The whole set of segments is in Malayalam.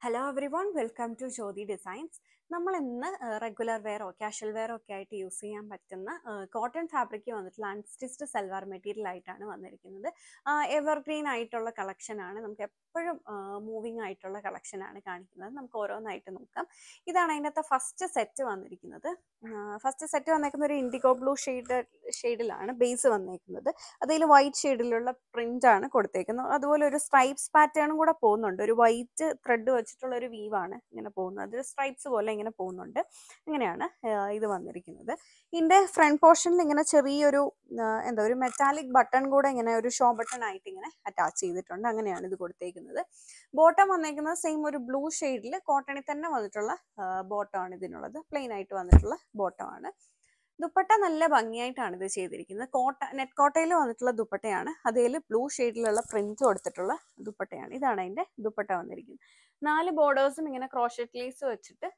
Hello everyone, welcome to Jodi Designs. നമ്മൾ ഇന്ന് റെഗുലർ വെയറോ കാഷ്വൽ വെയറോ ഒക്കെ ആയിട്ട് യൂസ് ചെയ്യാൻ പറ്റുന്ന കോട്ടൺ ഫാബ്രിക് വന്നിട്ടുള്ള അൺസ്റ്റിച്ച്ഡ് സൽവാർ മെറ്റീരിയൽ ആയിട്ടാണ് വന്നിരിക്കുന്നത് എവർഗ്രീൻ ആയിട്ടുള്ള കളക്ഷനാണ് നമുക്ക് എപ്പോഴും മൂവിങ് ആയിട്ടുള്ള കളക്ഷനാണ് കാണിക്കുന്നത് നമുക്ക് ഓരോന്നായിട്ട് നോക്കാം ഇതാണ് അതിനകത്ത് ഫസ്റ്റ് സെറ്റ് വന്നിരിക്കുന്നത് ഫസ്റ്റ് സെറ്റ് വന്നേക്കുന്ന ഒരു ഇൻഡിഗോ ബ്ലൂ ഷെയ്ഡ് ഷെയ്ഡിലാണ് ബേസ് വന്നേക്കുന്നത് അതിൽ വൈറ്റ് ഷെയ്ഡിലുള്ള ആണ് കൊടുത്തേക്കുന്നത് അതുപോലെ ഒരു സ്ട്രൈപ്സ് പാറ്റേണും കൂടെ പോകുന്നുണ്ട് ഒരു വൈറ്റ് ത്രെഡ് വെച്ചിട്ടുള്ള ഒരു വീവാണ് ഇങ്ങനെ പോകുന്നത് അതൊരു സ്ട്രൈപ്സ് പോലെ ഇങ്ങനെ പോകുന്നുണ്ട് ഇങ്ങനെയാണ് ഇത് വന്നിരിക്കുന്നത് ഇതിൻ്റെ ഫ്രണ്ട് പോർഷനിൽ ഇങ്ങനെ ചെറിയൊരു എന്താ ഒരു മെറ്റാലിക് ബട്ടൺ കൂടെ ഇങ്ങനെ ഒരു ഷോ ബട്ടൺ ആയിട്ട് ഇങ്ങനെ അറ്റാച്ച് ചെയ്തിട്ടുണ്ട് അങ്ങനെയാണ് ഇത് കൊടുത്തേക്കുന്നത് ബോട്ടം വന്നേക്കുന്നത് സെയിം ഒരു ബ്ലൂ ഷെയ്ഡിൽ കോട്ടണിൽ തന്നെ വന്നിട്ടുള്ള ബോട്ടമാണ് ഇതിനുള്ളത് പ്ലെയിൻ ആയിട്ട് വന്നിട്ടുള്ള ബോട്ടമാണ് ദുപ്പട്ട നല്ല ഭംഗിയായിട്ടാണ് ഇത് ചെയ്തിരിക്കുന്നത് കോട്ട നെറ്റ് കോട്ടയിൽ വന്നിട്ടുള്ള ദുപ്പട്ടയാണ് അതേല് ബ്ലൂ ഷെയ്ഡിലുള്ള പ്രിന്റ് കൊടുത്തിട്ടുള്ള ദുപ്പട്ടയാണ് ഇതാണ് അതിന്റെ ദുപ്പട്ട വന്നിരിക്കുന്നത് നാല് ബോർഡേഴ്സും ഇങ്ങനെ ക്രോഷറ്റ് ലീസ് വെച്ചിട്ട്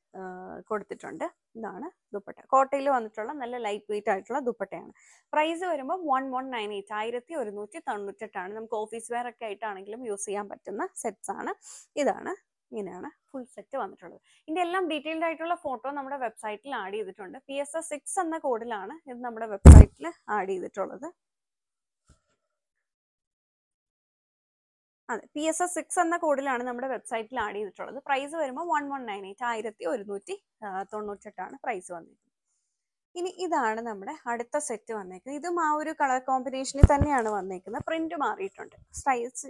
കൊടുത്തിട്ടുണ്ട് ഇതാണ് ദുപ്പട്ട കോട്ടയിൽ വന്നിട്ടുള്ള നല്ല ലൈറ്റ് വെയിറ്റ് ആയിട്ടുള്ള ദുപ്പട്ടയാണ് പ്രൈസ് വരുമ്പോൾ വൺ വൺ നയൻ എയ്റ്റ് ആയിരത്തി ഒരുന്നൂറ്റി തൊണ്ണൂറ്റെട്ടാണ് നമുക്ക് ഓഫീസ് വെയർ ഒക്കെ ആയിട്ടാണെങ്കിലും യൂസ് ചെയ്യാൻ പറ്റുന്ന സെറ്റ്സ് ആണ് ഇതാണ് ഇങ്ങനെയാണ് ഫുൾ സെറ്റ് വന്നിട്ടുള്ളത് ഇതിന്റെ എല്ലാം ഡീറ്റെയിൽഡ് ആയിട്ടുള്ള ഫോട്ടോ നമ്മുടെ വെബ്സൈറ്റിൽ ആഡ് ചെയ്തിട്ടുണ്ട് പി എസ് എസ് സിക്സ് എന്ന കോഡിലാണ് ഇത് നമ്മുടെ വെബ്സൈറ്റിൽ ആഡ് ചെയ്തിട്ടുള്ളത് അതെ പി എസ് എസ് സിക്സ് എന്ന കോഡിലാണ് നമ്മുടെ വെബ്സൈറ്റിൽ ആഡ് ചെയ്തിട്ടുള്ളത് പ്രൈസ് വരുമ്പോൾ വൺ വൺ നയൻ എയ്റ്റ് ആയിരത്തി ഒരുന്നൂറ്റി തൊണ്ണൂറ്റെട്ടാണ് പ്രൈസ് വന്നിരിക്കുന്നത് ഇനി ഇതാണ് നമ്മുടെ അടുത്ത സെറ്റ് വന്നേക്കുന്നത് ഇതും ആ ഒരു കളർ കോമ്പിനേഷനിൽ തന്നെയാണ് വന്നേക്കുന്നത് പ്രിന്റ് മാറിയിട്ടുണ്ട് സ്ട്രൈപ്സ്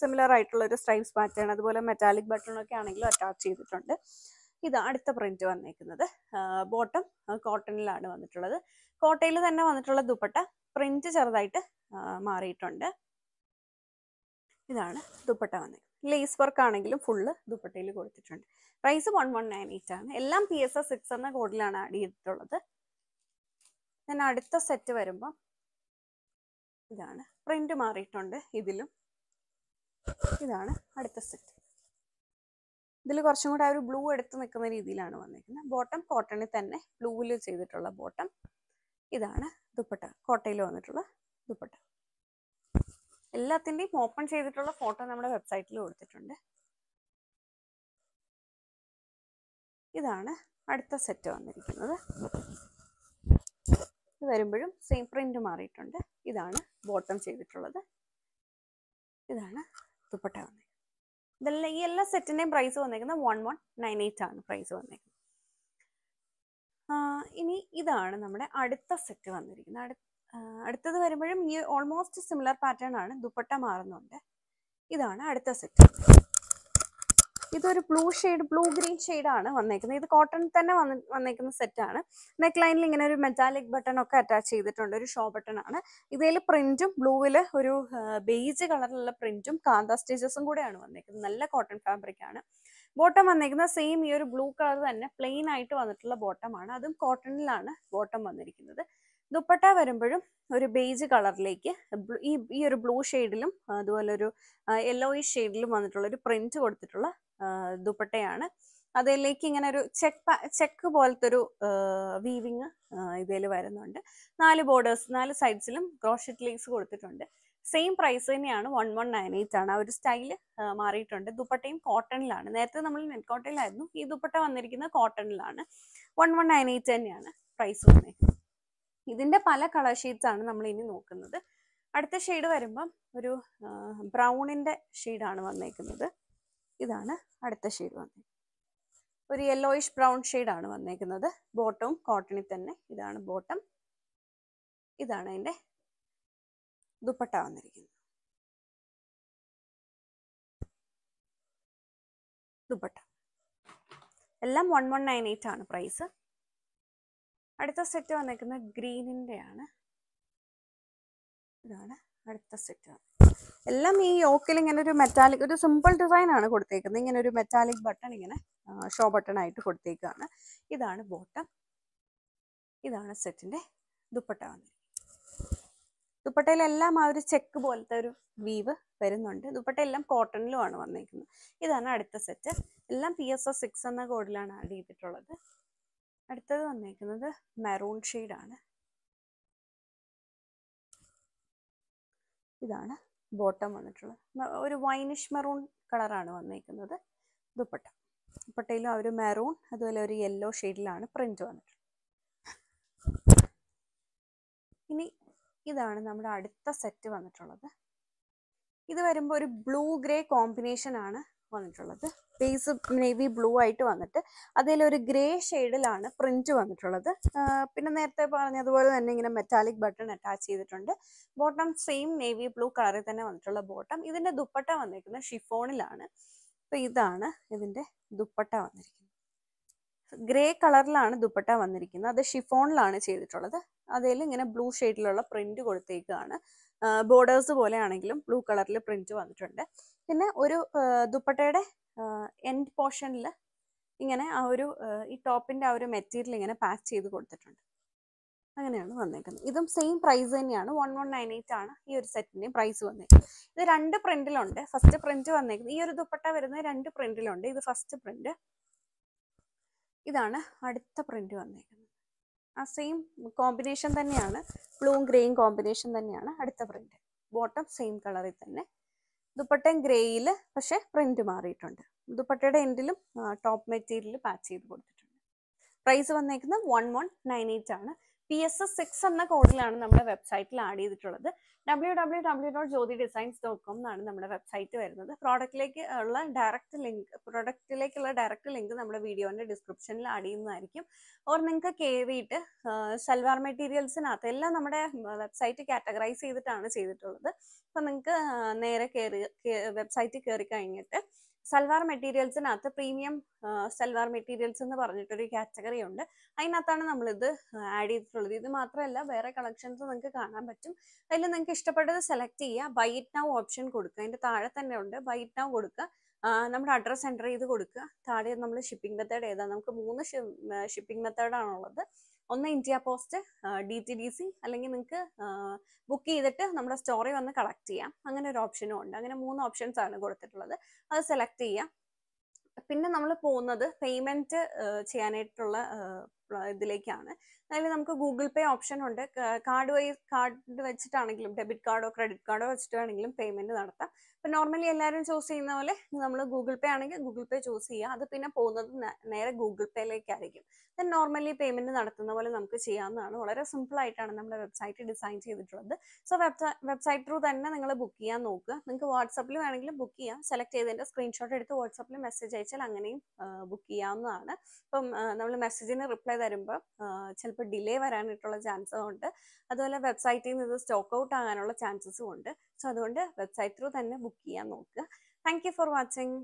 സിമിലർ ആയിട്ടുള്ള ഒരു സ്ട്രൈപ്സ് പാറ്റേൺ അതുപോലെ മെറ്റാലിക് ബട്ടണൊക്കെ ആണെങ്കിലും അറ്റാച്ച് ചെയ്തിട്ടുണ്ട് ഇത് അടുത്ത പ്രിന്റ് വന്നേക്കുന്നത് ബോട്ടം കോട്ടണിലാണ് വന്നിട്ടുള്ളത് കോട്ടയിൽ തന്നെ വന്നിട്ടുള്ള ദുപ്പട്ട പ്രിന്റ് ചെറുതായിട്ട് മാറിയിട്ടുണ്ട് ഇതാണ് ദുപ്പട്ട വന്നത് ലേസ് വർക്ക് ആണെങ്കിലും ഫുള്ള് ദുപ്പട്ടയിൽ കൊടുത്തിട്ടുണ്ട് price one one nine eight ആണ് എല്ലാം പി എസ് എസ് സിക്സ് എന്ന കോഡിലാണ് ആഡ് ചെയ്തിട്ടുള്ളത് ഞാൻ അടുത്ത സെറ്റ് വരുമ്പം ഇതാണ് പ്രിന്റ് മാറിയിട്ടുണ്ട് ഇതിലും ഇതാണ് അടുത്ത സെറ്റ് ഇതിൽ കുറച്ചും കൂടെ ആ ഒരു ബ്ലൂ എടുത്ത് നിൽക്കുന്ന രീതിയിലാണ് വന്നിരിക്കുന്നത് ബോട്ടം കോട്ടണിൽ തന്നെ ബ്ലൂവിൽ ചെയ്തിട്ടുള്ള ബോട്ടം ഇതാണ് ദുപ്പട്ട കോട്ടയിൽ വന്നിട്ടുള്ള ദുപ്പട്ട എല്ലാത്തിൻ്റെയും ഓപ്പൺ ചെയ്തിട്ടുള്ള ഫോട്ടോ നമ്മുടെ വെബ്സൈറ്റിൽ കൊടുത്തിട്ടുണ്ട് ഇതാണ് അടുത്ത സെറ്റ് വന്നിരിക്കുന്നത് ഇത് വരുമ്പോഴും സെയിം പ്രിന്റ് മാറിയിട്ടുണ്ട് ഇതാണ് ബോട്ടം ചെയ്തിട്ടുള്ളത് ഇതാണ് ദുപ്പട്ട വന്നിരിക്കുന്നത് ഇതെല്ലാം ഈ എല്ലാ സെറ്റിൻ്റെയും പ്രൈസ് വന്നേക്കുന്നത് വൺ വൺ നയൻ എയ്റ്റ് ആണ് പ്രൈസ് വന്നേക്കുന്നത് ഇനി ഇതാണ് നമ്മുടെ അടുത്ത സെറ്റ് വന്നിരിക്കുന്നത് അടുത്ത അടുത്തത് വരുമ്പോഴും ഈ ഓൾമോസ്റ്റ് സിമിലർ പാറ്റേൺ ആണ് ദുപ്പട്ട മാറുന്നുണ്ട് ഇതാണ് അടുത്ത സെറ്റ് ഇതൊരു ബ്ലൂ ഷെയ്ഡ് ബ്ലൂ ഗ്രീൻ ആണ് വന്നേക്കുന്നത് ഇത് കോട്ടൺ തന്നെ വന്നേക്കുന്ന സെറ്റ് സെറ്റാണ് നെക്ക് ലൈനിൽ ഇങ്ങനെ ഒരു മെറ്റാലിക് ബട്ടൺ ഒക്കെ അറ്റാച്ച് ചെയ്തിട്ടുണ്ട് ഒരു ഷോ ബട്ടൺ ആണ് ഇതിൽ പ്രിന്റും ബ്ലൂവിൽ ഒരു ബേജ് കളറിലുള്ള പ്രിന്റും കാന്ത സ്റ്റിച്ചസും കൂടെയാണ് വന്നേക്കുന്നത് നല്ല കോട്ടൺ ഫാബ്രിക് ആണ് ബോട്ടം വന്നേക്കുന്ന സെയിം ഈ ഒരു ബ്ലൂ കളർ തന്നെ പ്ലെയിൻ ആയിട്ട് വന്നിട്ടുള്ള ബോട്ടമാണ് അതും കോട്ടണിലാണ് ബോട്ടം വന്നിരിക്കുന്നത് ദുപ്പട്ട വരുമ്പോഴും ഒരു ബേജ് കളറിലേക്ക് ഈ ഈ ഒരു ബ്ലൂ ഷെയ്ഡിലും അതുപോലെ ഒരു യെല്ലോയിഷ് ഷെയ്ഡിലും വന്നിട്ടുള്ള ഒരു പ്രിന്റ് കൊടുത്തിട്ടുള്ള ദുപ്പട്ടയാണ് അതിലേക്ക് ഇങ്ങനെ ഒരു ചെക്ക് ചെക്ക് പോലത്തെ ഒരു വീവിങ് ഇതിൽ വരുന്നുണ്ട് നാല് ബോർഡേഴ്സ് നാല് സൈഡ്സിലും ക്രോഷറ്റ് ലേസ് കൊടുത്തിട്ടുണ്ട് സെയിം പ്രൈസ് തന്നെയാണ് വൺ വൺ നയൻ എയ്റ്റ് ആണ് ആ ഒരു സ്റ്റൈല് മാറിയിട്ടുണ്ട് ദുപ്പട്ടയും കോട്ടണിലാണ് നേരത്തെ നമ്മൾ നെറ്റ് കോട്ടണിലായിരുന്നു ഈ ദുപ്പട്ട വന്നിരിക്കുന്നത് കോട്ടണിലാണ് വൺ വൺ നയൻ എയ്റ്റ് തന്നെയാണ് പ്രൈസ് വന്നേക്കുന്നത് ഇതിന്റെ പല കളർ ഷീറ്റ്സ് ആണ് നമ്മൾ ഇനി നോക്കുന്നത് അടുത്ത ഷെയ്ഡ് വരുമ്പം ഒരു ബ്രൗണിന്റെ ഷെയ്ഡാണ് വന്നേക്കുന്നത് ഇതാണ് അടുത്ത ഷെയ്ഡ് വന്നേക്കുന്നത് ഒരു യെല്ലോയിഷ് ബ്രൗൺ ആണ് വന്നേക്കുന്നത് ബോട്ടവും കോട്ടണിൽ തന്നെ ഇതാണ് ബോട്ടം ഇതാണ് അതിൻ്റെ ദുപ്പട്ട വന്നിരിക്കുന്നത് ദുപ്പട്ട എല്ലാം വൺ വൺ നയൻ എയ്റ്റ് ആണ് പ്രൈസ് അടുത്ത സെറ്റ് വന്നേക്കുന്നത് ഗ്രീനിൻ്റെ ആണ് ഇതാണ് അടുത്ത സെറ്റ് എല്ലാം ഈ യോക്കിൽ ഇങ്ങനെ ഒരു മെറ്റാലിക് ഒരു സിമ്പിൾ ഡിസൈൻ ആണ് കൊടുത്തേക്കുന്നത് ഇങ്ങനെ ഒരു മെറ്റാലിക് ബട്ടൺ ഇങ്ങനെ ഷോ ബട്ടൺ ആയിട്ട് കൊടുത്തേക്കുകയാണ് ഇതാണ് ബോട്ടം ഇതാണ് സെറ്റിൻ്റെ ദുപ്പട്ട ദുപ്പട്ടയിൽ ദുപ്പട്ടയിലെല്ലാം ആ ഒരു ചെക്ക് പോലത്തെ ഒരു വീവ് വരുന്നുണ്ട് ദുപ്പട്ടയെല്ലാം കോട്ടണിലുമാണ് വന്നേക്കുന്നത് ഇതാണ് അടുത്ത സെറ്റ് എല്ലാം പി എസ് എസ് സിക്സ് എന്ന കോഡിലാണ് ആഡ് ചെയ്തിട്ടുള്ളത് അടുത്തത് വന്നേക്കുന്നത് മെറൂൺ ആണ് ഇതാണ് ബോട്ടം വന്നിട്ടുള്ളത് ഒരു വൈനിഷ് മെറൂൺ കളറാണ് വന്നേക്കുന്നത് ദുപ്പട്ട ദുപ്പട്ടയിലും ഒരു മെറൂൺ അതുപോലെ ഒരു യെല്ലോ ഷെയ്ഡിലാണ് പ്രിന്റ് വന്നിട്ടുള്ളത് ഇനി ഇതാണ് നമ്മുടെ അടുത്ത സെറ്റ് വന്നിട്ടുള്ളത് ഇത് വരുമ്പോൾ ഒരു ബ്ലൂ ഗ്രേ കോമ്പിനേഷൻ ആണ് വന്നിട്ടുള്ളത് ഫേസ് നേവി ബ്ലൂ ആയിട്ട് വന്നിട്ട് അതിലൊരു ഗ്രേ ഷെയ്ഡിലാണ് പ്രിന്റ് വന്നിട്ടുള്ളത് പിന്നെ നേരത്തെ പറഞ്ഞതുപോലെ തന്നെ ഇങ്ങനെ മെറ്റാലിക് ബട്ടൺ അറ്റാച്ച് ചെയ്തിട്ടുണ്ട് ബോട്ടം സെയിം നേവി ബ്ലൂ കളറിൽ തന്നെ വന്നിട്ടുള്ള ബോട്ടം ഇതിന്റെ ദുപ്പട്ട വന്നിരിക്കുന്നത് ഷിഫോണിലാണ് അപ്പൊ ഇതാണ് ഇതിന്റെ ദുപ്പട്ട വന്നിരിക്കുന്നത് ഗ്രേ കളറിലാണ് ദുപ്പട്ട വന്നിരിക്കുന്നത് അത് ഷിഫോണിലാണ് ചെയ്തിട്ടുള്ളത് അതിൽ ഇങ്ങനെ ബ്ലൂ ഷെയ്ഡിലുള്ള പ്രിന്റ് കൊടുത്തേക്കാണ് ബോർഡേഴ്സ് പോലെയാണെങ്കിലും ബ്ലൂ കളറിൽ പ്രിന്റ് വന്നിട്ടുണ്ട് പിന്നെ ഒരു ദുപ്പട്ടയുടെ എൻഡ് പോർഷനിൽ ഇങ്ങനെ ആ ഒരു ഈ ടോപ്പിൻ്റെ ആ ഒരു മെറ്റീരിയൽ ഇങ്ങനെ പാക്ക് ചെയ്ത് കൊടുത്തിട്ടുണ്ട് അങ്ങനെയാണ് വന്നേക്കുന്നത് ഇതും സെയിം പ്രൈസ് തന്നെയാണ് വൺ വൺ നയൻ എയ്റ്റ് ആണ് ഈ ഒരു സെറ്റിൻ്റെ പ്രൈസ് വന്നേക്കുന്നത് ഇത് രണ്ട് പ്രിന്റിലുണ്ട് ഫസ്റ്റ് പ്രിന്റ് വന്നേക്കുന്നത് ഈ ഒരു ദുപ്പട്ട വരുന്നത് രണ്ട് പ്രിന്റിലുണ്ട് ഇത് ഫസ്റ്റ് പ്രിന്റ് ഇതാണ് അടുത്ത പ്രിന്റ് വന്നേക്കുന്നത് ആ സെയിം കോമ്പിനേഷൻ തന്നെയാണ് ബ്ലൂ ഗ്രേയും കോമ്പിനേഷൻ തന്നെയാണ് അടുത്ത പ്രിന്റ് ബോട്ടം സെയിം കളറിൽ തന്നെ ദുപ്പട്ടയും ഗ്രേയിൽ പക്ഷേ പ്രിന്റ് മാറിയിട്ടുണ്ട് ദുപ്പട്ടയുടെ എൻഡിലും ടോപ്പ് മെറ്റീരിയൽ പാച്ച് ചെയ്ത് കൊടുത്തിട്ടുണ്ട് പ്രൈസ് വന്നേക്കുന്നത് വൺ വൺ നയൻ എയ്റ്റ് ആണ് പി എസ് എസ് സിക്സ് എന്ന കോഡിലാണ് നമ്മുടെ വെബ്സൈറ്റിൽ ആഡ് ചെയ്തിട്ടുള്ളത് W W W dot Jyothi designs dot com എന്നാണ് നമ്മുടെ വെബ്സൈറ്റ് വരുന്നത് പ്രോഡക്റ്റിലേക്ക് ഉള്ള ഡയറക്റ്റ് ലിങ്ക് പ്രോഡക്റ്റിലേക്കുള്ള ഡയറക്റ്റ് ലിങ്ക് നമ്മുടെ വീഡിയോൻ്റെ ഡിസ്ക്രിപ്ഷനിൽ ആഡ് ചെയ്യുന്നതായിരിക്കും ഓർ നിങ്ങൾക്ക് കയറിയിട്ട് സൽവാർ മെറ്റീരിയൽസിനകത്ത് എല്ലാം നമ്മുടെ വെബ്സൈറ്റ് കാറ്റഗറൈസ് ചെയ്തിട്ടാണ് ചെയ്തിട്ടുള്ളത് അപ്പം നിങ്ങൾക്ക് നേരെ കയറി വെബ്സൈറ്റിൽ കയറി കഴിഞ്ഞിട്ട് സൽവാർ മെറ്റീരിയൽസിനകത്ത് പ്രീമിയം സൽവാർ മെറ്റീരിയൽസ് എന്ന് പറഞ്ഞിട്ടൊരു കാറ്റഗറി ഉണ്ട് അതിനകത്താണ് നമ്മളിത് ആഡ് ചെയ്തിട്ടുള്ളത് ഇത് മാത്രമല്ല വേറെ കളക്ഷൻസ് നിങ്ങൾക്ക് കാണാൻ പറ്റും അതിൽ നിങ്ങൾക്ക് ഇഷ്ടപ്പെട്ടത് സെലക്ട് ചെയ്യുക ബൈ ഇറ്റ് നൗ ഓപ്ഷൻ കൊടുക്കുക അതിൻ്റെ താഴെ തന്നെ ഉണ്ട് ബൈ ഇറ്റ് നൗ കൊടുക്കുക നമ്മുടെ അഡ്രസ്സ് എൻ്റർ ചെയ്ത് കൊടുക്കുക താഴെ നമ്മൾ ഷിപ്പിംഗ് മെത്തേഡ് ഏതാണ് നമുക്ക് മൂന്ന് ഷിപ്പിംഗ് മെത്തേഡാണുള്ളത് ഒന്ന് India post D T D C അല്ലെങ്കിൽ നിങ്ങൾക്ക് ബുക്ക് ചെയ്തിട്ട് നമ്മുടെ സ്റ്റോറി വന്ന് കളക്ട് ചെയ്യാം അങ്ങനെ ഒരു ഓപ്ഷനും ഉണ്ട് അങ്ങനെ മൂന്ന് ഓപ്ഷൻസ് ആണ് കൊടുത്തിട്ടുള്ളത് അത് സെലക്ട് ചെയ്യാം പിന്നെ നമ്മൾ പോകുന്നത് പേയ്മെൻറ്റ് ചെയ്യാനായിട്ടുള്ള ഇതിലേക്കാണ് അതിൽ നമുക്ക് ഗൂഗിൾ പേ ഓപ്ഷൻ ഉണ്ട് കാർഡ് വൈ കാർഡ് വെച്ചിട്ടാണെങ്കിലും ഡെബിറ്റ് കാർഡോ ക്രെഡിറ്റ് കാർഡോ വെച്ചിട്ടാണെങ്കിലും പേയ്മെന്റ് നടത്താം അപ്പൊ നോർമലി എല്ലാവരും ചൂസ് ചെയ്യുന്ന പോലെ നമ്മൾ ഗൂഗിൾ പേ ആണെങ്കിൽ ഗൂഗിൾ പേ ചൂസ് ചെയ്യുക അത് പിന്നെ പോകുന്നത് നേരെ ഗൂഗിൾ പേയിലേക്കായിരിക്കും ദെൻ നോർമലി പേയ്മെന്റ് നടത്തുന്ന പോലെ നമുക്ക് ചെയ്യാവുന്നതാണ് വളരെ സിമ്പിൾ ആയിട്ടാണ് നമ്മുടെ വെബ്സൈറ്റ് ഡിസൈൻ ചെയ്തിട്ടുള്ളത് സോ വെബ്സൈറ്റ് ത്രൂ തന്നെ നിങ്ങൾ ബുക്ക് ചെയ്യാൻ നോക്കുക നിങ്ങൾക്ക് വാട്സപ്പിൽ വേണമെങ്കിലും ബുക്ക് ചെയ്യാം സെലക്ട് ചെയ്തതിന്റെ സ്ക്രീൻഷോട്ട് എടുത്ത് വാട്സപ്പിൽ മെസ്സേജ് അയച്ചാൽ അങ്ങനെയും ബുക്ക് ചെയ്യാവുന്നതാണ് ഇപ്പം നമ്മൾ മെസ്സേജിന് റിപ്ലൈ കൊണ്ടുപോയി തരുമ്പോൾ ചിലപ്പോൾ ഡിലേ വരാനായിട്ടുള്ള ചാൻസും ഉണ്ട് അതുപോലെ വെബ്സൈറ്റിൽ നിന്ന് സ്റ്റോക്ക് ഔട്ട് ആകാനുള്ള ചാൻസസും ഉണ്ട് സോ അതുകൊണ്ട് വെബ്സൈറ്റ് ത്രൂ തന്നെ ബുക്ക് ചെയ്യാൻ നോക്കുക താങ്ക് ഫോർ വാച്ചിങ്